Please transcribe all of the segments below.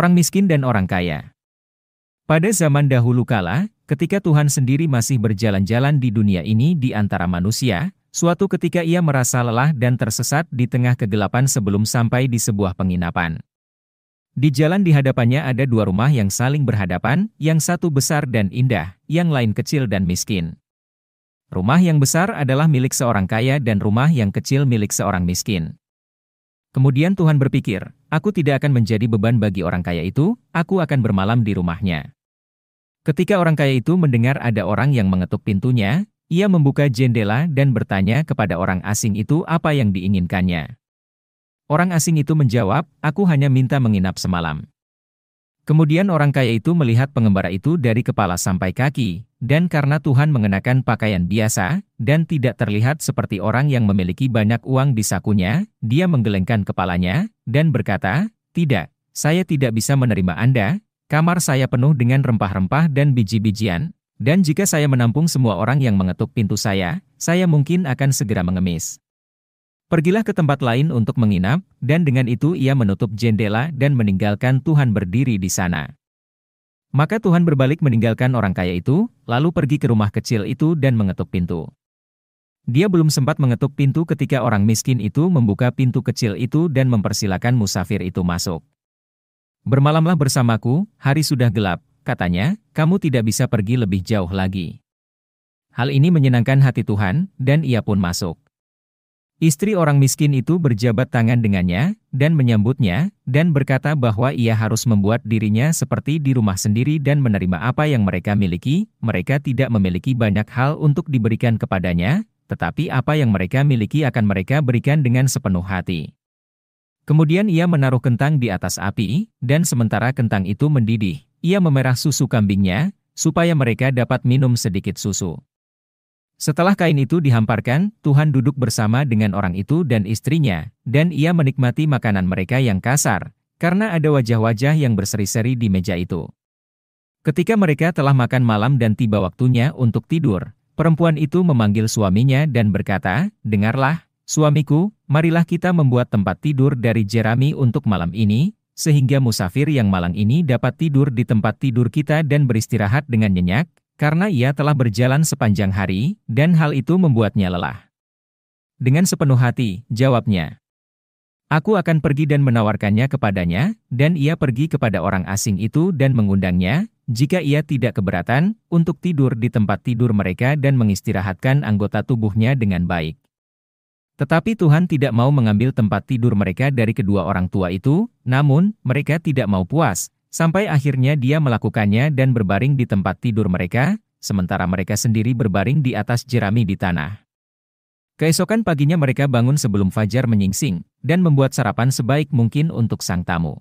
orang miskin dan orang kaya. Pada zaman dahulu kala, ketika Tuhan sendiri masih berjalan-jalan di dunia ini di antara manusia, suatu ketika ia merasa lelah dan tersesat di tengah kegelapan sebelum sampai di sebuah penginapan. Di jalan di hadapannya ada dua rumah yang saling berhadapan, yang satu besar dan indah, yang lain kecil dan miskin. Rumah yang besar adalah milik seorang kaya dan rumah yang kecil milik seorang miskin. Kemudian Tuhan berpikir, Aku tidak akan menjadi beban bagi orang kaya itu, aku akan bermalam di rumahnya. Ketika orang kaya itu mendengar ada orang yang mengetuk pintunya, ia membuka jendela dan bertanya kepada orang asing itu apa yang diinginkannya. Orang asing itu menjawab, aku hanya minta menginap semalam. Kemudian orang kaya itu melihat pengembara itu dari kepala sampai kaki, dan karena Tuhan mengenakan pakaian biasa, dan tidak terlihat seperti orang yang memiliki banyak uang di sakunya, dia menggelengkan kepalanya, dan berkata, Tidak, saya tidak bisa menerima Anda, kamar saya penuh dengan rempah-rempah dan biji-bijian, dan jika saya menampung semua orang yang mengetuk pintu saya, saya mungkin akan segera mengemis. Pergilah ke tempat lain untuk menginap, dan dengan itu ia menutup jendela dan meninggalkan Tuhan berdiri di sana. Maka Tuhan berbalik meninggalkan orang kaya itu, lalu pergi ke rumah kecil itu dan mengetuk pintu. Dia belum sempat mengetuk pintu ketika orang miskin itu membuka pintu kecil itu dan mempersilahkan musafir itu masuk. Bermalamlah bersamaku, hari sudah gelap, katanya, kamu tidak bisa pergi lebih jauh lagi. Hal ini menyenangkan hati Tuhan, dan ia pun masuk. Istri orang miskin itu berjabat tangan dengannya, dan menyambutnya, dan berkata bahwa ia harus membuat dirinya seperti di rumah sendiri dan menerima apa yang mereka miliki, mereka tidak memiliki banyak hal untuk diberikan kepadanya, tetapi apa yang mereka miliki akan mereka berikan dengan sepenuh hati. Kemudian ia menaruh kentang di atas api, dan sementara kentang itu mendidih, ia memerah susu kambingnya, supaya mereka dapat minum sedikit susu. Setelah kain itu dihamparkan, Tuhan duduk bersama dengan orang itu dan istrinya, dan ia menikmati makanan mereka yang kasar, karena ada wajah-wajah yang berseri-seri di meja itu. Ketika mereka telah makan malam dan tiba waktunya untuk tidur, perempuan itu memanggil suaminya dan berkata, Dengarlah, suamiku, marilah kita membuat tempat tidur dari jerami untuk malam ini, sehingga musafir yang malang ini dapat tidur di tempat tidur kita dan beristirahat dengan nyenyak, karena ia telah berjalan sepanjang hari, dan hal itu membuatnya lelah. Dengan sepenuh hati, jawabnya. Aku akan pergi dan menawarkannya kepadanya, dan ia pergi kepada orang asing itu dan mengundangnya, jika ia tidak keberatan, untuk tidur di tempat tidur mereka dan mengistirahatkan anggota tubuhnya dengan baik. Tetapi Tuhan tidak mau mengambil tempat tidur mereka dari kedua orang tua itu, namun mereka tidak mau puas, Sampai akhirnya dia melakukannya dan berbaring di tempat tidur mereka, sementara mereka sendiri berbaring di atas jerami di tanah. Keesokan paginya mereka bangun sebelum fajar menyingsing, dan membuat sarapan sebaik mungkin untuk sang tamu.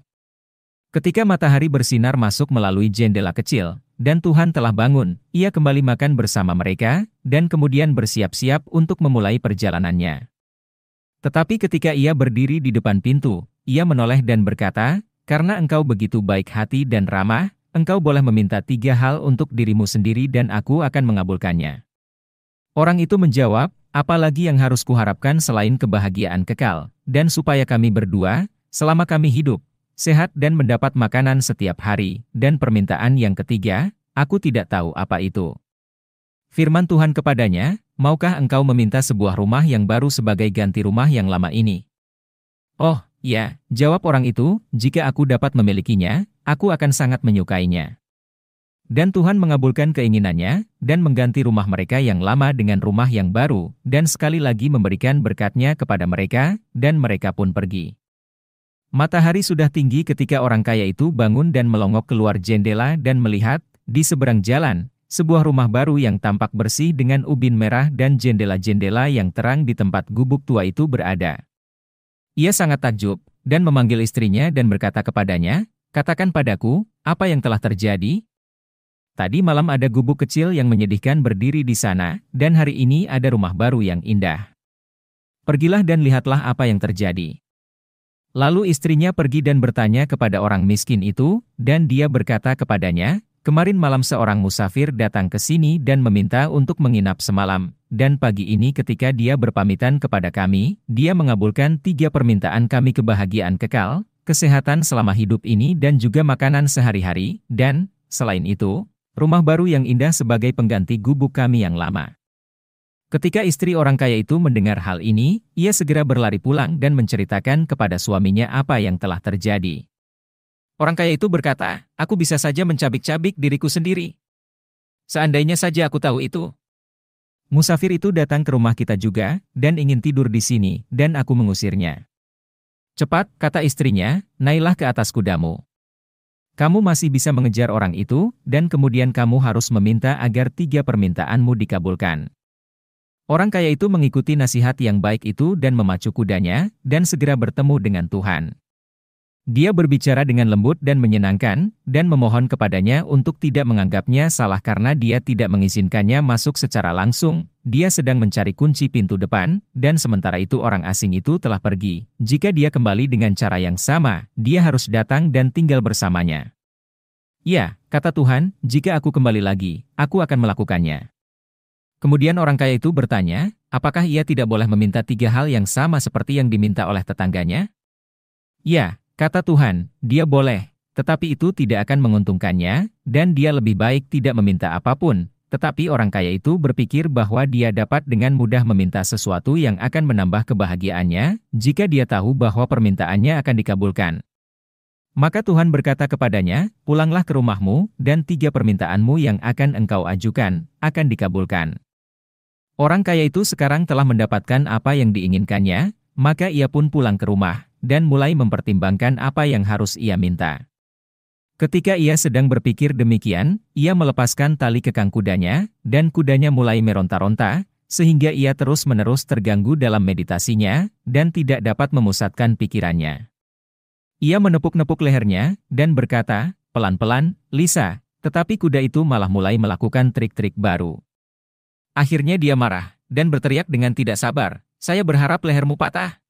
Ketika matahari bersinar masuk melalui jendela kecil, dan Tuhan telah bangun, ia kembali makan bersama mereka, dan kemudian bersiap-siap untuk memulai perjalanannya. Tetapi ketika ia berdiri di depan pintu, ia menoleh dan berkata, karena engkau begitu baik hati dan ramah, engkau boleh meminta tiga hal untuk dirimu sendiri dan aku akan mengabulkannya. Orang itu menjawab, apalagi yang harus kuharapkan selain kebahagiaan kekal, dan supaya kami berdua, selama kami hidup, sehat dan mendapat makanan setiap hari, dan permintaan yang ketiga, aku tidak tahu apa itu. Firman Tuhan kepadanya, maukah engkau meminta sebuah rumah yang baru sebagai ganti rumah yang lama ini? Oh, Ya, jawab orang itu, jika aku dapat memilikinya, aku akan sangat menyukainya. Dan Tuhan mengabulkan keinginannya, dan mengganti rumah mereka yang lama dengan rumah yang baru, dan sekali lagi memberikan berkatnya kepada mereka, dan mereka pun pergi. Matahari sudah tinggi ketika orang kaya itu bangun dan melongok keluar jendela dan melihat, di seberang jalan, sebuah rumah baru yang tampak bersih dengan ubin merah dan jendela-jendela yang terang di tempat gubuk tua itu berada. Ia sangat takjub, dan memanggil istrinya dan berkata kepadanya, Katakan padaku, apa yang telah terjadi? Tadi malam ada gubuk kecil yang menyedihkan berdiri di sana, dan hari ini ada rumah baru yang indah. Pergilah dan lihatlah apa yang terjadi. Lalu istrinya pergi dan bertanya kepada orang miskin itu, dan dia berkata kepadanya, Kemarin malam seorang musafir datang ke sini dan meminta untuk menginap semalam, dan pagi ini ketika dia berpamitan kepada kami, dia mengabulkan tiga permintaan kami kebahagiaan kekal, kesehatan selama hidup ini dan juga makanan sehari-hari, dan, selain itu, rumah baru yang indah sebagai pengganti gubuk kami yang lama. Ketika istri orang kaya itu mendengar hal ini, ia segera berlari pulang dan menceritakan kepada suaminya apa yang telah terjadi. Orang kaya itu berkata, aku bisa saja mencabik-cabik diriku sendiri. Seandainya saja aku tahu itu. Musafir itu datang ke rumah kita juga, dan ingin tidur di sini, dan aku mengusirnya. Cepat, kata istrinya, naiklah ke atas kudamu. Kamu masih bisa mengejar orang itu, dan kemudian kamu harus meminta agar tiga permintaanmu dikabulkan. Orang kaya itu mengikuti nasihat yang baik itu dan memacu kudanya, dan segera bertemu dengan Tuhan. Dia berbicara dengan lembut dan menyenangkan, dan memohon kepadanya untuk tidak menganggapnya salah karena dia tidak mengizinkannya masuk secara langsung. Dia sedang mencari kunci pintu depan, dan sementara itu orang asing itu telah pergi. Jika dia kembali dengan cara yang sama, dia harus datang dan tinggal bersamanya. Ya, kata Tuhan, jika aku kembali lagi, aku akan melakukannya. Kemudian orang kaya itu bertanya, apakah ia tidak boleh meminta tiga hal yang sama seperti yang diminta oleh tetangganya? Ya, Kata Tuhan, dia boleh, tetapi itu tidak akan menguntungkannya, dan dia lebih baik tidak meminta apapun. Tetapi orang kaya itu berpikir bahwa dia dapat dengan mudah meminta sesuatu yang akan menambah kebahagiaannya, jika dia tahu bahwa permintaannya akan dikabulkan. Maka Tuhan berkata kepadanya, pulanglah ke rumahmu, dan tiga permintaanmu yang akan engkau ajukan, akan dikabulkan. Orang kaya itu sekarang telah mendapatkan apa yang diinginkannya, maka ia pun pulang ke rumah dan mulai mempertimbangkan apa yang harus ia minta. Ketika ia sedang berpikir demikian, ia melepaskan tali kekang kudanya, dan kudanya mulai meronta-ronta, sehingga ia terus-menerus terganggu dalam meditasinya, dan tidak dapat memusatkan pikirannya. Ia menepuk-nepuk lehernya, dan berkata, pelan-pelan, Lisa, tetapi kuda itu malah mulai melakukan trik-trik baru. Akhirnya dia marah, dan berteriak dengan tidak sabar, saya berharap lehermu patah.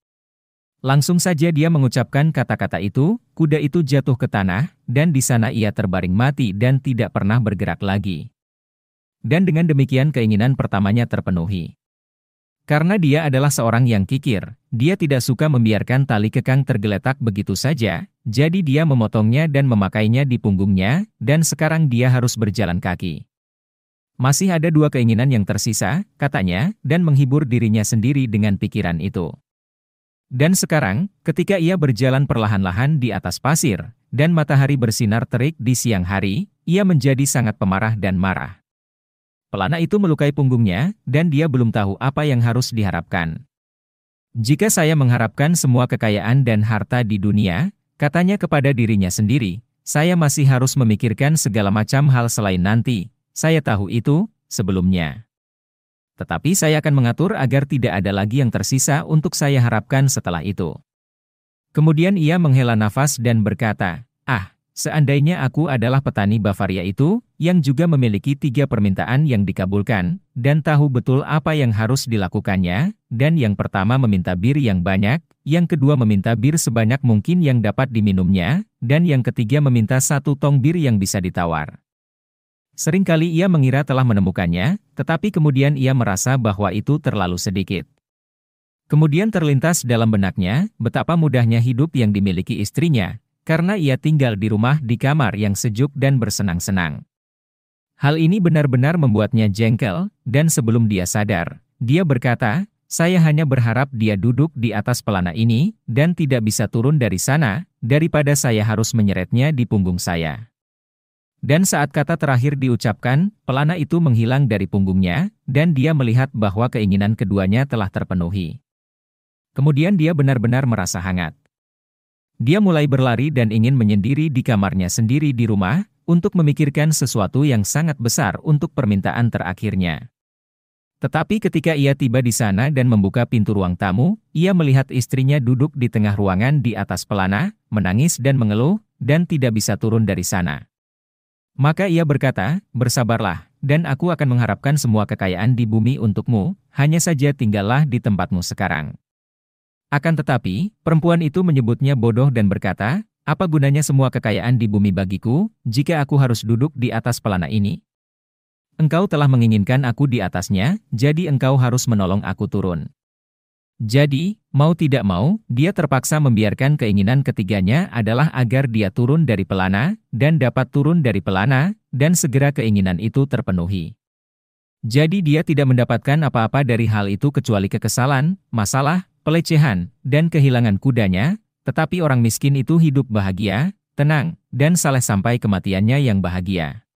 Langsung saja dia mengucapkan kata-kata itu, kuda itu jatuh ke tanah, dan di sana ia terbaring mati dan tidak pernah bergerak lagi. Dan dengan demikian keinginan pertamanya terpenuhi. Karena dia adalah seorang yang kikir, dia tidak suka membiarkan tali kekang tergeletak begitu saja, jadi dia memotongnya dan memakainya di punggungnya, dan sekarang dia harus berjalan kaki. Masih ada dua keinginan yang tersisa, katanya, dan menghibur dirinya sendiri dengan pikiran itu. Dan sekarang, ketika ia berjalan perlahan-lahan di atas pasir, dan matahari bersinar terik di siang hari, ia menjadi sangat pemarah dan marah. Pelana itu melukai punggungnya, dan dia belum tahu apa yang harus diharapkan. Jika saya mengharapkan semua kekayaan dan harta di dunia, katanya kepada dirinya sendiri, saya masih harus memikirkan segala macam hal selain nanti, saya tahu itu, sebelumnya. Tetapi saya akan mengatur agar tidak ada lagi yang tersisa untuk saya harapkan setelah itu. Kemudian ia menghela nafas dan berkata, Ah, seandainya aku adalah petani Bavaria itu, yang juga memiliki tiga permintaan yang dikabulkan, dan tahu betul apa yang harus dilakukannya, dan yang pertama meminta bir yang banyak, yang kedua meminta bir sebanyak mungkin yang dapat diminumnya, dan yang ketiga meminta satu tong bir yang bisa ditawar. Seringkali ia mengira telah menemukannya, tetapi kemudian ia merasa bahwa itu terlalu sedikit. Kemudian terlintas dalam benaknya betapa mudahnya hidup yang dimiliki istrinya, karena ia tinggal di rumah di kamar yang sejuk dan bersenang-senang. Hal ini benar-benar membuatnya jengkel, dan sebelum dia sadar, dia berkata, saya hanya berharap dia duduk di atas pelana ini, dan tidak bisa turun dari sana, daripada saya harus menyeretnya di punggung saya. Dan saat kata terakhir diucapkan, pelana itu menghilang dari punggungnya, dan dia melihat bahwa keinginan keduanya telah terpenuhi. Kemudian dia benar-benar merasa hangat. Dia mulai berlari dan ingin menyendiri di kamarnya sendiri di rumah, untuk memikirkan sesuatu yang sangat besar untuk permintaan terakhirnya. Tetapi ketika ia tiba di sana dan membuka pintu ruang tamu, ia melihat istrinya duduk di tengah ruangan di atas pelana, menangis dan mengeluh, dan tidak bisa turun dari sana. Maka ia berkata, bersabarlah, dan aku akan mengharapkan semua kekayaan di bumi untukmu, hanya saja tinggallah di tempatmu sekarang. Akan tetapi, perempuan itu menyebutnya bodoh dan berkata, apa gunanya semua kekayaan di bumi bagiku, jika aku harus duduk di atas pelana ini? Engkau telah menginginkan aku di atasnya, jadi engkau harus menolong aku turun. Jadi, mau tidak mau, dia terpaksa membiarkan keinginan ketiganya adalah agar dia turun dari pelana, dan dapat turun dari pelana, dan segera keinginan itu terpenuhi. Jadi dia tidak mendapatkan apa-apa dari hal itu kecuali kekesalan, masalah, pelecehan, dan kehilangan kudanya, tetapi orang miskin itu hidup bahagia, tenang, dan saleh sampai kematiannya yang bahagia.